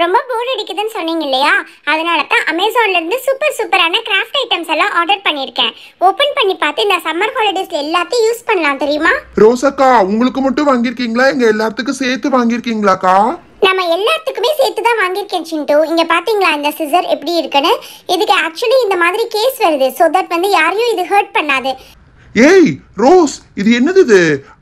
ரொம்ப போர் அடிக்குதுன்னு சொன்னீங்க இல்லையா அதனால தான் அமேசான்லேருந்து சூப்பர் சூப்பரான கிராஃப்ட் ஐட்டம்ஸ் எல்லாம் ஆர்டர் பண்ணியிருக்கேன் ஓப்பன் பண்ணி பார்த்து இந்த சம்மர் ஹாலிடேஸ் எல்லாத்தையும் யூஸ் பண்ணலாம் தெரியுமா ரோசக்கா உங்களுக்கு மட்டும் வாங்கிருக்கீங்களா எங்க எல்லாத்துக்கும் சேர்த்து வாங்கிருக்கீங்களாக்கா நம்ம எல்லாத்துக்குமே சேர்த்து தான் வாங்கியிருக்கேன் சிண்டு இங்கே பார்த்தீங்களா இந்த சிசர் எப்படி இருக்குன்னு இதுக்கு ஆக்சுவலி இந்த மாதிரி கேஸ் வருது ஸோ தட் வந்து யாரையும் இது ஹர்ட் பண்ணாது ஏய் ரோஸ் இது என்னது இது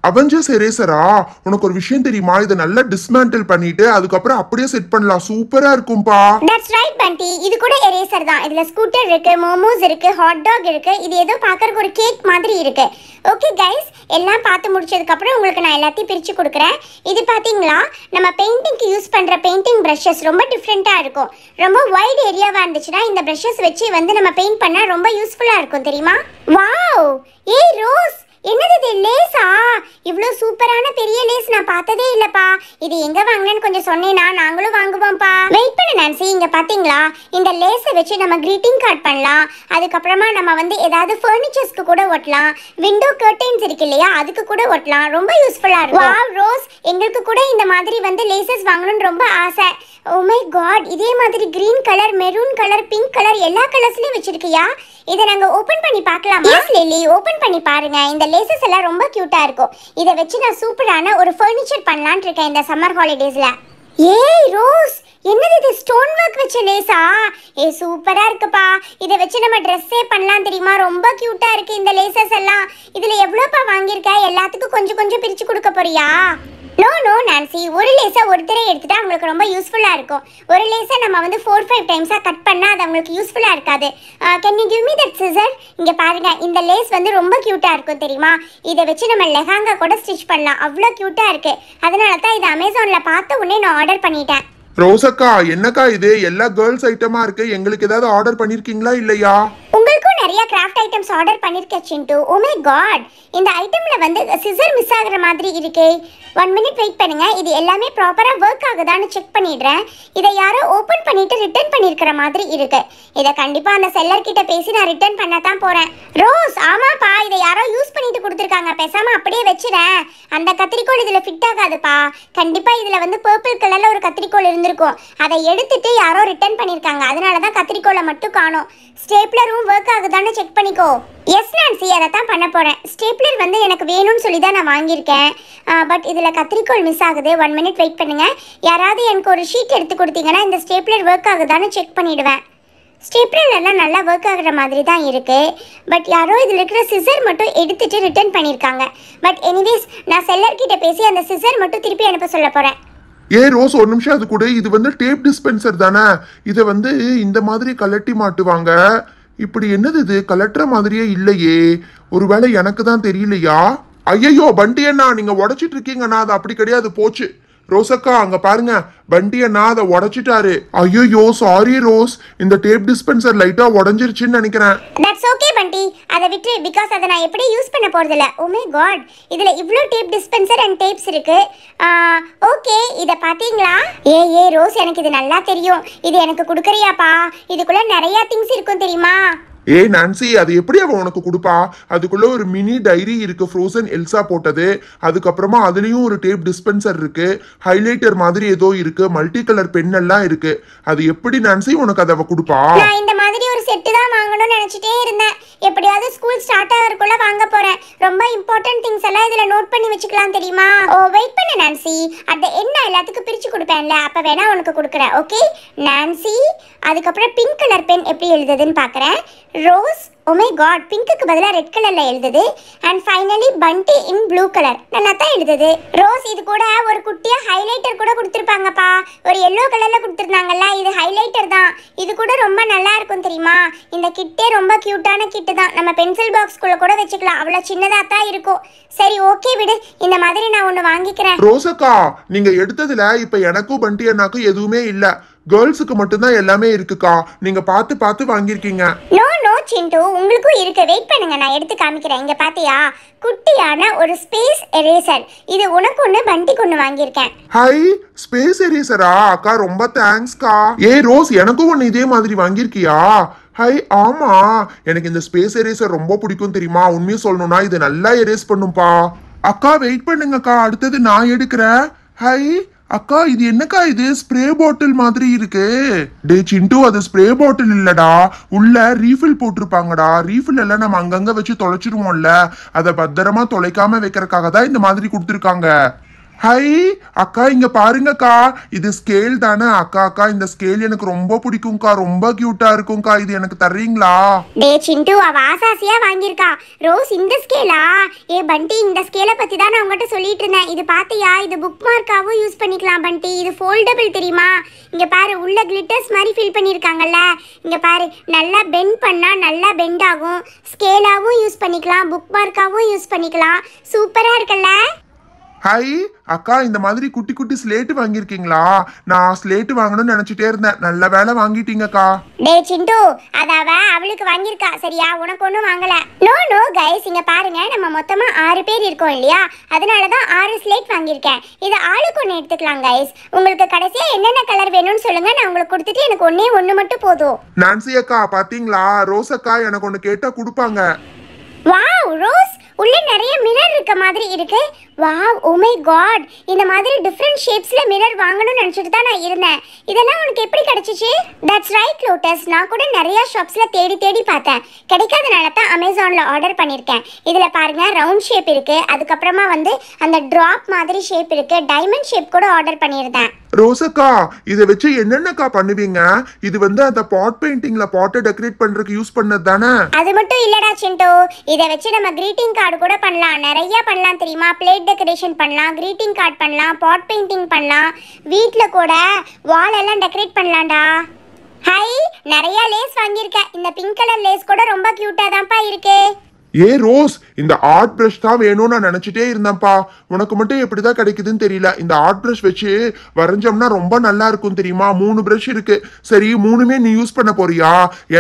அவெஞ்சர்ஸ் எரேசரா உனக்கு ஒரு விஷயம் தெரியுமா இதை நல்லா டிஸ்மேண்டில் பண்ணிட்டு அதுக்கப்புறம் அப்படியே செட் பண்ணலாம் சூப்பரா இருக்கும்பா தட்ஸ் ரைட் பண்டி இது கூட எரேசர் தான் இதுல ஸ்கூட்டர் இருக்கு மோமோஸ் இருக்கு ஹாட் டாக் இருக்கு இது ஏதோ பாக்கறதுக்கு ஒரு கேக் மாதிரி இருக்கு ஓகே கைஸ் எல்லாம் பார்த்து முடிச்சதுக்கு அப்புறம் உங்களுக்கு நான் எல்லாத்தையும் பிரிச்சு கொடுக்குறேன் இது பாத்தீங்களா நம்ம பெயிண்டிங்க்கு யூஸ் பண்ற பெயிண்டிங் பிரஷஸ் ரொம்ப டிஃப்ரெண்டா இருக்கும் ரொம்ப வைட் ஏரியாவா இருந்துச்சுன்னா இந்த பிரஷஸ் வச்சு வந்து நம்ம பெயிண்ட் பண்ணா ரொம்ப யூஸ்ஃபுல்லா இருக்கும் தெரியுமா வாவ் ஏய் ரோஸ் என்னது லேசா இவ்வளோ சூப்பரான பெரிய லேஸ் நான் பார்த்ததே இல்லைப்பா இது எங்கே வாங்கினேன்னு கொஞ்சம் சொன்னேன்னா நாங்களும் வாங்குவோம்ப்பா வெயிட் பண்ணு நான்சி இங்கே பார்த்தீங்களா இந்த லேஸை வச்சு நம்ம க்ரீட்டிங் கார்டு பண்ணலாம் அதுக்கப்புறமா நம்ம வந்து ஏதாவது ஃபர்னிச்சர்ஸ்க்கு கூட ஒட்டலாம் விண்டோ கர்டைன்ஸ் இருக்கு இல்லையா அதுக்கு கூட ஒட்டலாம் ரொம்ப யூஸ்ஃபுல்லாக இருக்கும் வா ரோஸ் எங்களுக்கு கூட இந்த மாதிரி வந்து லேசஸ் வாங்கணும்னு ரொம்ப ஆசை ஓமை oh காட் இதே மாதிரி green colour maroon colour pink colour எல்லா கலர்ஸ்லையும் வச்சிருக்கியா இதை நாங்கள் ஓப்பன் பண்ணி பார்க்கலாமா லில்லி ஓப்பன் பண்ணி பாருங்க இந்த லேசஸ் எல்லாம் ரொம்ப க்யூட்டாக இருக்கும் இதை வச்சு நான் சூப்பரான ஒரு ஃபர்னிச்சர் பண்ணலான் இருக்கேன் இந்த சம்மர் ஹாலிடேஸில் ஏய் ரோஸ் என்னது இது ஸ்டோன் ஒர்க் வச்ச லேசா ஏ சூப்பராக இருக்குப்பா இதை வச்சு நம்ம ட்ரெஸ்ஸே பண்ணலாம் தெரியுமா ரொம்ப க்யூட்டாக இருக்குது இந்த லேசஸ் எல்லாம் இதில் எவ்வளோப்பா வாங்கியிருக்க எல்லாத்துக்கும் கொஞ்சம் கொஞ்சம் பிரித்து கொடுக்க போறியா நோ நோ நான்சி ஒரு லேஸை ஒருத்தரே எடுத்துட்டா அவங்களுக்கு ரொம்ப யூஸ்ஃபுல்லாக இருக்கும் ஒரு லேசாக நம்ம வந்து ஃபோர் ஃபைவ் டைம்ஸாக கட் பண்ணால் அது அவங்களுக்கு யூஸ்ஃபுல்லாக இருக்காது can you give me that scissor இங்கே பாருங்கள் இந்த லேஸ் வந்து ரொம்ப க்யூட்டாக இருக்கும் தெரியுமா இதை வச்சு நம்ம லெஹாங்கா கூட ஸ்டிச் பண்ணலாம் அவ்வளோ க்யூட்டாக இருக்குது அதனால தான் இதை அமேசானில் பார்த்த உடனே நான் ஆர்டர் பண்ணிட்டேன் ரோசக்கா என்னக்கா இது எல்லா கேர்ள்ஸ் ஐட்டமா இருக்கு எங்களுக்கு ஏதாவது ஆர்டர் பண்ணிருக்கீங்களா இல்லையா உங்களுக்கும் நிறைய கிராஃப்ட் ஐட்டம்ஸ் ஆர்டர் பண்ணிருக்கேன் சிண்டு ஓமே oh காட் இந்த ஐட்டம்ல வந்து சிசர் மிஸ் ஆகுற மாதிரி இருக்கே ஒன் மினிட் வெயிட் பண்ணுங்க இது எல்லாமே ப்ராப்பரா ஒர்க் ஆகுதான்னு செக் பண்ணிடுறேன் இதை யாரோ ஓபன் பண்ணிட்டு ரிட்டர்ன் பண்ணிருக்கிற மாதிரி இருக்கு இதை கண்டிப்பா அந்த செல்லர் கிட்ட பேசி நான் ரிட்டர்ன் பண்ண தான் போறேன் ரோஸ் ஆமாப்பா இதை யாரோ யூஸ் பண்ணிட்டு கொடுத்துருக்காங்க பேசாம அப்படியே வச்சிடறேன் அந்த கத்திரிக்கோள் இதுல ஃபிட் ஆகாதுப்பா கண்டிப்பா இதுல வந்து பர்பிள் கலர்ல ஒரு கத்திரிக்கோள் இருந்து வந்திருக்கும் அதை எடுத்துட்டு யாரோ ரிட்டர்ன் பண்ணியிருக்காங்க அதனால தான் கத்திரிக்கோலை மட்டும் காணும் ஸ்டேப்லரும் ஒர்க் ஆகுதான்னு செக் பண்ணிக்கோ எஸ் நான்சி அதை தான் பண்ண போகிறேன் ஸ்டேப்லர் வந்து எனக்கு வேணும்னு சொல்லி தான் நான் வாங்கியிருக்கேன் பட் இதில் கத்திரிக்கோள் மிஸ் ஆகுது ஒன் மினிட் வெயிட் பண்ணுங்கள் யாராவது எனக்கு ஒரு ஷீட் எடுத்து கொடுத்தீங்கன்னா இந்த ஸ்டேப்லர் ஒர்க் ஆகுதான்னு செக் பண்ணிவிடுவேன் எல்லாம் நல்லா ஒர்க் ஆகிற மாதிரி தான் இருக்குது பட் யாரோ இதில் இருக்கிற சிசர் மட்டும் எடுத்துகிட்டு ரிட்டர்ன் பண்ணியிருக்காங்க பட் எனிவேஸ் நான் செல்லர்கிட்ட பேசி அந்த சிசர் மட்டும் திருப்பி அனுப்ப சொல்ல போகிறேன் ஏ ரோஸ் ஒரு நிமிஷம் அது கூட இது வந்து டேப் டிஸ்பென்சர் தானே இதை வந்து இந்த மாதிரி கலட்டி மாட்டுவாங்க இப்படி என்னது இது கலட்டுற மாதிரியே இல்லையே ஒருவேளை எனக்கு தான் தெரியலையா ஐயையோ பண்டி அண்ணா நீங்கள் உடச்சிட்டு இருக்கீங்கண்ணா அது அப்படி கிடையாது போச்சு ரோசக்கா அங்க பாருங்க வண்டிய நான் அதை உடைச்சிட்டாரு ஐயோ சாரி ரோஸ் இந்த டேப் டிஸ்பென்சர் லைட்டா உடைஞ்சிருச்சுன்னு நினைக்கிறேன் தட்ஸ் ஓகே பண்டி அதை விட்டு பிகாஸ் அதை நான் எப்படி யூஸ் பண்ண போறது இல்ல ஓ மை காட் oh இதுல இவ்ளோ டேப் டிஸ்பென்சர் அண்ட் டேப்ஸ் இருக்கு ஓகே இத பாத்தீங்களா ஏ ஏ ரோஸ் எனக்கு இது நல்லா தெரியும் இது எனக்கு குடுக்கறியாப்பா இதுக்குள்ள நிறைய திங்ஸ் இருக்கும் தெரியுமா ஏய் நான்சி அது எப்படி அவன் உனக்கு கொடுப்பா அதுக்குள்ள ஒரு மினி டைரி இருக்கு ஃப்ரோசன் எல்சா போட்டது அதுக்கப்புறமா அதுலேயும் ஒரு டேப் டிஸ்பென்சர் இருக்கு ஹைலைட்டர் மாதிரி ஏதோ இருக்கு மல்டி கலர் பென் எல்லாம் இருக்கு அது எப்படி நான்சி உனக்கு அதை அவ கொடுப்பா இந்த மாதிரி செட்டு தான் வாங்கணும்னு நினச்சிட்டே இருந்தேன் எப்படியாவது ஸ்கூல் ஸ்டார்ட் ஆகிறதுக்குள்ளே வாங்க போகிறேன் ரொம்ப இம்பார்ட்டன்ட் திங்ஸ் எல்லாம் இதில் நோட் பண்ணி வச்சுக்கலாம் தெரியுமா ஓ வெயிட் பண்ணு நான்சி அந்த என்ன எல்லாத்துக்கும் பிரித்து கொடுப்பேன்ல அப்போ வேணா உனக்கு கொடுக்குறேன் ஓகே நான்சி அதுக்கப்புறம் பிங்க் கலர் பென் எப்படி எழுதுதுன்னு பார்க்குறேன் ரோஸ் ஒமே காட் பிங்க்குக்கு பதிலாக ரெட் கலரில் எழுதுது அண்ட் ஃபைனலி பண்டி இன் ப்ளூ கலர் நல்லா தான் எழுதுது ரோஸ் இது கூட ஒரு குட்டியாக ஹைலைட்டர் கூட கொடுத்துருப்பாங்கப்பா ஒரு எல்லோ கலரில் கொடுத்துருந்தாங்கல்ல இது ஹைலைட்டர் தான் இது கூட ரொம்ப நல்லா இருக்கும் தெரியுமா இந்த கிட்டே ரொம்ப க்யூட்டான கிட்டு தான் நம்ம பென்சில் பாக்ஸ்குள்ளே கூட வச்சுக்கலாம் அவ்வளோ சின்னதாக தான் இருக்கும் சரி ஓகே விடு இந்த மாதிரி நான் ஒன்று வாங்கிக்கிறேன் ரோசக்கா நீங்கள் எடுத்ததில் இப்போ எனக்கும் பண்டி அண்ணாக்கும் எதுவுமே இல்லை கேர்ள்ஸுக்கு மட்டும்தான் எல்லாமே இருக்குக்கா நீங்கள் பார்த்து பார்த்து வாங்கியிருக்கீங்க நோ சின்டு உங்களுக்கும் இருக்கு வெயிட் பண்ணுங்க நான் எடுத்து காமிக்கிறேன் இங்கே பார்த்தியா குட்டியான ஒரு ஸ்பேஸ் எரேசர் இது உனக்கு ஒன்று பண்டி கொண்டு வாங்கியிருக்கேன் ஹை ஸ்பேஸ் எரேசரா அக்கா ரொம்ப கா ஏ ரோஸ் எனக்கும் ஒன்று இதே மாதிரி வாங்கியிருக்கியா ஹை ஆமா எனக்கு இந்த ஸ்பேஸ் எரேசர் ரொம்ப பிடிக்கும் தெரியுமா உண்மையை சொல்லணும்னா இது நல்லா எரேஸ் பண்ணும்பா அக்கா வெயிட் பண்ணுங்கக்கா அடுத்தது நான் எடுக்கிறேன் ஹை அக்கா இது என்னக்கா இது ஸ்ப்ரே பாட்டில் மாதிரி இருக்கு டே சிண்டு அது ஸ்ப்ரே பாட்டில் இல்லடா உள்ள ரீஃபில் போட்டிருப்பாங்கடா ரீஃபில் எல்லாம் நம்ம அங்கங்க வச்சு தொலைச்சிருவோம்ல அதை பத்திரமா தொலைக்காம வைக்கிறக்காக தான் இந்த மாதிரி கொடுத்துருக்காங்க ஹை அக்கா இங்க பாருங்கக்கா இது ஸ்கேல் தானே அக்கா அக்கா இந்த ஸ்கேல் எனக்கு ரொம்ப பிடிக்கும்க்கா ரொம்ப கியூட்டா இருக்கும்க்கா இது எனக்கு தர்றீங்களா டே சிண்டு அவ ஆசாசியா வாங்கியிருக்கா ரோஸ் இந்த ஸ்கேலா ஏ பண்டி இந்த ஸ்கேலை பத்தி தான் நான் உங்கட்ட சொல்லிட்டு இருந்தேன் இது பாத்தியா இது புக் மார்க்காவும் யூஸ் பண்ணிக்கலாம் பண்டி இது ஃபோல்டபிள் தெரியுமா இங்க பாரு உள்ள கிளிட்டர்ஸ் மாதிரி ஃபில் பண்ணிருக்காங்கல்ல இங்க பாரு நல்லா பெண்ட் பண்ணா நல்லா பெண்ட் ஆகும் ஸ்கேலாவும் யூஸ் பண்ணிக்கலாம் புக் மார்க்காவும் யூஸ் பண்ணிக்கலாம் சூப்பரா இருக்குல்ல ஹாய் அக்கா இந்த மாதிரி குட்டி குட்டி ஸ்லேட்டு வாங்கியிருக்கீங்களா நான் ஸ்லேட்டு வாங்கணும்னு நினச்சிட்டே இருந்தேன் நல்ல வேலை வாங்கிட்டீங்கக்கா டேய் சிண்டு அதாவ அவளுக்கு வாங்கியிருக்கா சரியா உனக்கு ஒன்றும் வாங்கல நோ நோ கைஸ் இங்க பாருங்க நம்ம மொத்தமா ஆறு பேர் இருக்கோம் இல்லையா அதனால தான் ஆறு ஸ்லேட் வாங்கியிருக்கேன் இது ஆளுக்கு ஒன்று எடுத்துக்கலாம் கைஸ் உங்களுக்கு கடைசியா என்னென்ன கலர் வேணும்னு சொல்லுங்க நான் உங்களுக்கு கொடுத்துட்டு எனக்கு ஒன்னே ஒன்று மட்டும் போதும் நான்சி அக்கா பாத்தீங்களா ரோஸ் அக்கா எனக்கு ஒன்று கேட்டா கொடுப்பாங்க வாவ் ரோஸ் உள்ளே நிறைய மிரர் இருக்க மாதிரி இருக்கு வாவ் ஓமே oh காட் இந்த மாதிரி டிஃப்ரெண்ட் ஷேப்ஸில் மிரர் வாங்கணும்னு நினச்சிட்டு தான் நான் இருந்தேன் இதெல்லாம் உனக்கு எப்படி கிடைச்சிச்சு தட்ஸ் ரைட் லோட்டஸ் நான் கூட நிறைய ஷாப்ஸில் தேடி தேடி பார்த்தேன் கிடைக்காதனால தான் அமேசானில் ஆர்டர் பண்ணியிருக்கேன் இதில் பாருங்க ரவுண்ட் ஷேப் இருக்குது அதுக்கப்புறமா வந்து அந்த ட்ராப் மாதிரி ஷேப் இருக்குது டைமண்ட் ஷேப் கூட ஆர்டர் பண்ணியிருந்தேன் ரோசக்கா இதை வச்சு என்னென்னக்கா பண்ணுவீங்க இது வந்து அந்த பாட் பெயிண்டிங்ல பாட்டை டெக்கரேட் பண்றதுக்கு யூஸ் பண்ணது தானே அது மட்டும் இல்லடா சிண்டோ இதை வச்சு நம்ம கிரீட்டிங் கார்டு கூட பண்ணலாம் நிறைய பண்ணலாம் தெரியுமா பிளேட் டெக்கரேஷன் பண்ணலாம் கிரீட்டிங் கார்டு பண்ணலாம் பாட் பெயிண்டிங் பண்ணலாம் வீட்ல கூட வால் எல்லாம் டெக்கரேட் பண்ணலாம்டா ஹை நிறைய லேஸ் வாங்கியிருக்கேன் இந்த பிங்க் கலர் லேஸ் கூட ரொம்ப கியூட்டா தான்ப்பா இருக்கே ஏ ரோஸ் இந்த ஆர்ட் ப்ரஷ் தான் வேணும்னு நான் நினச்சிட்டே இருந்தேன்ப்பா உனக்கு மட்டும் எப்படி தான் கிடைக்குதுன்னு தெரியல இந்த ஆர்ட் ப்ரஷ் வச்சு வரைஞ்சோம்னா ரொம்ப நல்லா இருக்கும் தெரியுமா மூணு ப்ரஷ் இருக்கு சரி மூணுமே நீ யூஸ் பண்ண போறியா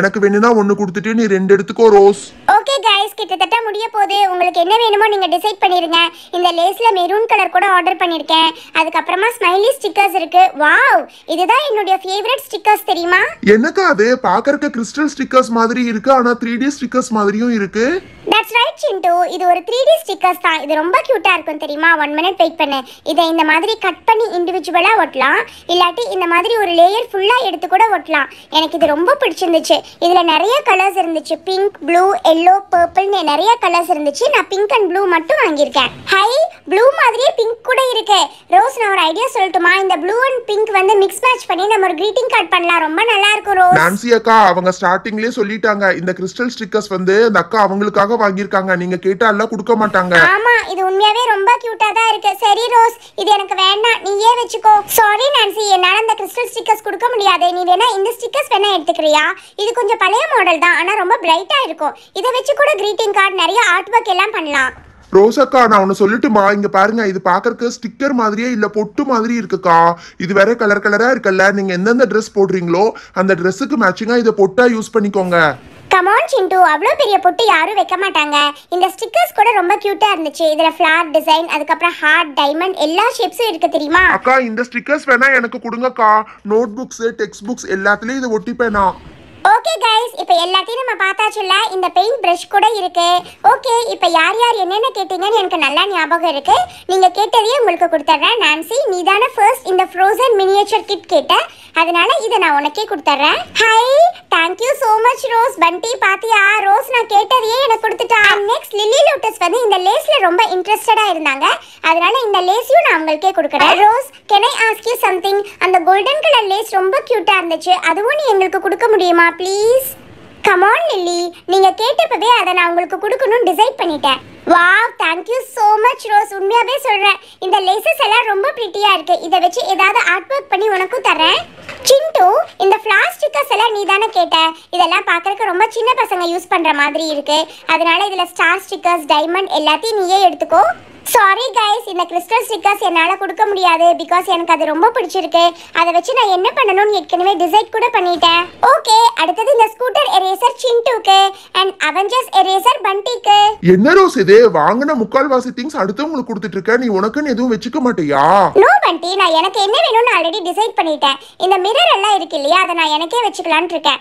எனக்கு வேணும்னா ஒன்று கொடுத்துட்டு நீ ரெண்டு எடுத்துக்கோ ரோஸ் ஓகே கைஸ் கிட்டத்தட்ட முடிய போகுது உங்களுக்கு என்ன வேணுமோ நீங்கள் டிசைட் பண்ணிருங்க இந்த லேஸில் மெரூன் கலர் கூட ஆர்டர் பண்ணியிருக்கேன் அதுக்கப்புறமா ஸ்மைலி ஸ்டிக்கர்ஸ் இருக்கு வாவ் இதுதான் என்னுடைய ஃபேவரட் ஸ்டிக்கர்ஸ் தெரியுமா எனக்கு அது பார்க்கறக்கு கிறிஸ்டல் ஸ்டிக்கர்ஸ் மாதிரி இருக்கு ஆனால் த்ரீ டி ஸ்டிக்கர்ஸ் மாதிரியும் இருக்கு தட்ஸ் ரைட் சிண்டு இது ஒரு த்ரீ டி ஸ்டிக்கர்ஸ் தான் இது ரொம்ப க்யூட்டாக இருக்கும் தெரியுமா ஒன் மினிட் வெயிட் பண்ணு இதை இந்த மாதிரி கட் பண்ணி இண்டிவிஜுவலாக ஒட்டலாம் இல்லாட்டி இந்த மாதிரி ஒரு லேயர் ஃபுல்லாக எடுத்து கூட ஒட்டலாம் எனக்கு இது ரொம்ப பிடிச்சிருந்துச்சு இதில் நிறைய கலர்ஸ் இருந்துச்சு பிங்க் ப்ளூ எல்லோ பர்பிள்னு நிறைய கலர்ஸ் இருந்துச்சு நான் பிங்க் அண்ட் ப்ளூ மட்டும் வாங்கியிருக்கேன் ஹை ப்ளூ மாதிரியே பிங்க் கூட இருக்கு ரோஸ் நான் ஒரு ஐடியா சொல்லட்டுமா இந்த ப்ளூ அண்ட் பிங்க் வந்து மிக்ஸ் மேட்ச் பண்ணி நம்ம ஒரு க்ரீட்டிங் கார்டு பண்ணலாம் ரொம்ப நல்லா இருக்கும் ரோஸ் நான்சி அக்கா அவங்க ஸ்டார்டிங்லேயே சொல்லிட்டாங்க இந்த கிறிஸ்டல் ஸ்டிக்கர்ஸ் வந்து அந்த அக்கா அவங்களுக்காக வாங்கியிருக்காங்க நீங்க கேட்டா எல்லாம் கொடுக்க மாட்டாங்க ஆமா இது உண்மையாவே ரொம்ப கியூட்டா தான் இருக்கு சரி ரோஸ் இது எனக்கு வேண்டாம் நீயே வச்சுக்கோ சாரி நான்சி என்னால அந்த கிறிஸ்டல் ஸ்டிக்கர்ஸ் கொடுக்க முடியாது நீ வேணா இந்த ஸ்டிக்கர்ஸ் வேணா எடுத்துக்கிறியா இது கொஞ்சம் பழைய மாடல் தான் ஆனா ரொம்ப பிரைட்டா இருக்கும் இதை வச்சு கூட கிரீட்டிங் கார்டு நிறைய ஆர்ட் ஒர்க் எல்லாம் பண்ணலாம் ரோசக்கா நான் ஒன்று சொல்லட்டுமா இங்க பாருங்க இது பார்க்கறக்கு ஸ்டிக்கர் மாதிரியே இல்லை பொட்டு மாதிரி இருக்குக்கா இது வேற கலர் கலராக இருக்குல்ல நீங்கள் எந்தெந்த ட்ரெஸ் போடுறீங்களோ அந்த ட்ரெஸ்ஸுக்கு மேட்சிங்கா இதை பொட்டா யூஸ் பண்ணிக்கோங்க கமான் சிண்டு அவ்வளோ பெரிய பொட்டு யாரும் வைக்க மாட்டாங்க இந்த ஸ்டிக்கர்ஸ் கூட ரொம்ப கியூட்டாக இருந்துச்சு இதில் ஃப்ளார் டிசைன் அதுக்கப்புறம் ஹார்ட் டைமண்ட் எல்லா ஷேப்ஸும் இருக்கு தெரியுமா அக்கா இந்த ஸ்டிக்கர்ஸ் வேணா எனக்கு கொடுங்கக்கா நோட் புக்ஸ் டெக்ஸ்ட் புக்ஸ் எல்லாத்துலேயும் இதை ஒட்டிப்பேனா ஓகே கைஸ் இப்போ எல்லாத்தையும் நம்ம பார்த்தாச்சுல இந்த பெயிண்ட் ப்ரஷ் கூட இருக்கு ஓகே இப்போ யார் யார் என்னென்ன கேட்டீங்கன்னு எனக்கு நல்லா ஞாபகம் இருக்கு நீங்க கேட்டதையே உங்களுக்கு கொடுத்துட்றேன் நான்சி நீ தானே ஃபர்ஸ்ட் இந்த ஃப்ரோசன் மினியேச்சர் கிட் கேட்ட அதனால இதை நான் உனக்கே கொடுத்துட்றேன் hi thank you so much Rose Bunty பாத்தியா ரோஸ் நான் கேட்டதையே எனக்கு கொடுத்துட்டா நெக்ஸ்ட் லில்லி லோட்டஸ் வந்து இந்த லேஸ்ல ரொம்ப இன்ட்ரெஸ்டடா இருந்தாங்க அதனால இந்த லேஸையும் நான் அவங்களுக்கே கொடுக்குறேன் Rose can I ask you something அந்த கோல்டன் கலர் லேஸ் ரொம்ப கியூட்டா இருந்துச்சு அதுவும் நீ எங்களுக்கு கொடுக்க முடியுமா ப்ளீஸ் கமான் லில்லி நீங்கள் கேட்டப்பவே அதை நான் உங்களுக்கு கொடுக்கணும்னு டிசைட் பண்ணிட்டேன் wow you so much Rose உண்மையாவே சொல்கிறேன் இந்த லேசஸ் எல்லாம் ரொம்ப பிரிட்டியா இருக்குது இதை வச்சு ஏதாவது ஆர்ட் ஒர்க் பண்ணி உனக்கும் தரேன் சிண்டு இந்த பிளாஸ்டிக்கஸ் எல்லாம் நீ தானே கேட்ட இதெல்லாம் பார்க்குறக்கு ரொம்ப சின்ன பசங்க யூஸ் பண்ணுற மாதிரி இருக்குது அதனால இதில் ஸ்டார் ஸ்டிக்கர்ஸ் டைமண்ட் எல்லாத்தையும் நீயே எடுத்துக்கோ சாரி கைஸ் இந்த கிறிஸ்டல் ஸ்டிக்கர்ஸ் என்னால் கொடுக்க முடியாது பிகாஸ் எனக்கு அது ரொம்ப பிடிச்சிருக்கு அதை வச்சு நான் என்ன பண்ணணும்னு ஏற்கனவே டிசைட் கூட பண்ணிட்டேன் ஓகே அடுத்தது இந்த ஸ்கூட்டர் எரேசர் சின்டூக்கு அண்ட் அவெஞ்சர்ஸ் எரேசர் பண்டிக்கு என்ன ரோஸ் இது வாங்கின வாசி திங்ஸ் உங்களுக்கு கொடுத்துட்டு இருக்க நீ உனக்குன்னு எதுவும் வச்சுக்க மாட்டியா நோ பண்டி நான் எனக்கு என்ன வேணும்னு ஆல்ரெடி டிசைட் பண்ணிட்டேன் இந்த மிரர் எல்லாம் இருக்கு இல்லையா அதை நான் எனக்கே வச்சுக்கலான் இருக்கேன்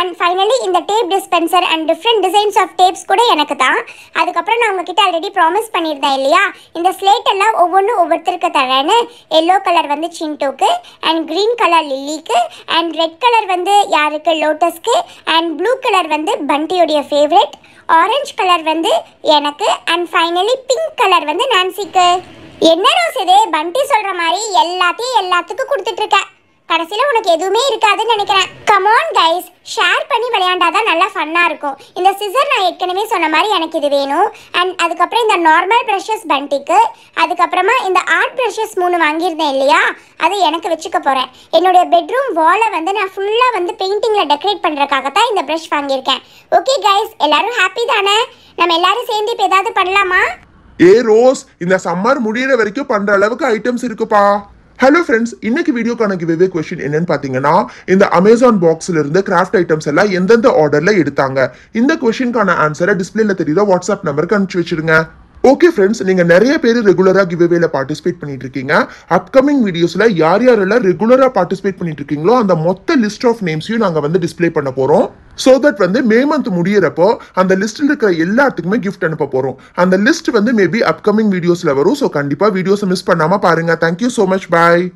அண்ட் uh, ஃபைனலி இந்த tape dispenser and different designs of tapes கூட எனக்கு தான் அதுக்கப்புறம் நான் உங்ககிட்ட ஆல்ரெடி ப்ராமிஸ் பண்ணியிருந்தேன் இல்லையா இல்லையா இந்த ஸ்லேட் எல்லாம் ஒவ்வொன்றும் ஒவ்வொருத்தருக்கு தரேன்னு எல்லோ கலர் வந்து சின்டோக்கு அண்ட் க்ரீன் கலர் லில்லிக்கு அண்ட் ரெட் கலர் வந்து யாருக்கு லோட்டஸ்க்கு அண்ட் ப்ளூ கலர் வந்து பண்டியோடைய ஃபேவரட் ஆரஞ்சு கலர் வந்து எனக்கு அண்ட் ஃபைனலி பிங்க் கலர் வந்து நான்சிக்கு என்ன ரோஸ் இது பண்டி சொல்கிற மாதிரி எல்லாத்தையும் எல்லாத்துக்கும் கொடுத்துட்ருக்கேன் கடைசியில் உனக்கு எதுவுமே இருக்காதுன்னு நினைக்கிறேன் கமான் கைஸ் ஷேர் பண்ணி விளையாண்டாதான் நல்லா ஃபன்னாக இருக்கும் இந்த சிசர் நான் ஏற்கனவே சொன்ன மாதிரி எனக்கு இது வேணும் அண்ட் அதுக்கப்புறம் இந்த நார்மல் ப்ரெஷஸ் பண்டிக்கு அதுக்கப்புறமா இந்த ஆர்ட் ப்ரெஷஸ் மூணு வாங்கியிருந்தேன் இல்லையா அது எனக்கு வச்சுக்க போகிறேன் என்னுடைய பெட்ரூம் வாலை வந்து நான் ஃபுல்லாக வந்து பெயிண்டிங்கில் டெக்கரேட் பண்ணுறக்காக தான் இந்த ப்ரஷ் வாங்கியிருக்கேன் ஓகே கைஸ் எல்லாரும் ஹாப்பி தானே நம்ம எல்லாரும் சேர்ந்து இப்போ ஏதாவது பண்ணலாமா ஏ ரோஸ் இந்த சம்மர் முடியிற வரைக்கும் பண்ணுற அளவுக்கு ஐட்டம்ஸ் இருக்குப்பா ஹலோ ஃப்ரெண்ட்ஸ் இன்னைக்கு வீடியோக்கான கிவ்வே கொஸ்டின் என்னன்னு பார்த்தீங்கன்னா இந்த அமேசான் பாக்ஸில் இருந்து கிராஃப்ட் ஐட்டம்ஸ் எல்லாம் எந்தெந்த ஆர்டரில் எடுத்தாங்க இந்த கொஸ்டினுக்கான ஆன்சரை டிஸ்பிளேல தெரியுதா வாட்ஸ்அப் நம்பருக்கு அனுப்பிச்சு வச்சிருங்க ஓகே ஃப்ரெண்ட்ஸ் நீங்கள் நிறைய பேர் ரெகுலராக கிவ்வேல பார்ட்டிசிபேட் பண்ணிட்டு இருக்கீங்க அப்கமிங் வீடியோஸில் யார் யாரெல்லாம் ரெகுலராக பார்ட்டிசிபேட் பண்ணிட்டு இருக்கீங்களோ அந்த மொத்த லிஸ்ட் ஆஃப் நேம்ஸையும் நாங்கள் வந்து டிஸ்பிளே பண்ண போகிறோம் ஸோ தட் வந்து மே மந்த் முடியிறப்போ அந்த லிஸ்ட்டில் இருக்கிற எல்லாத்துக்குமே கிஃப்ட் அனுப்ப போகிறோம் அந்த லிஸ்ட் வந்து மேபி அப்கமிங் வீடியோஸில் வரும் ஸோ கண்டிப்பாக வீடியோஸை மிஸ் பண்ணாமல் பாருங்கள் தேங்க்யூ ஸோ மச் பாய்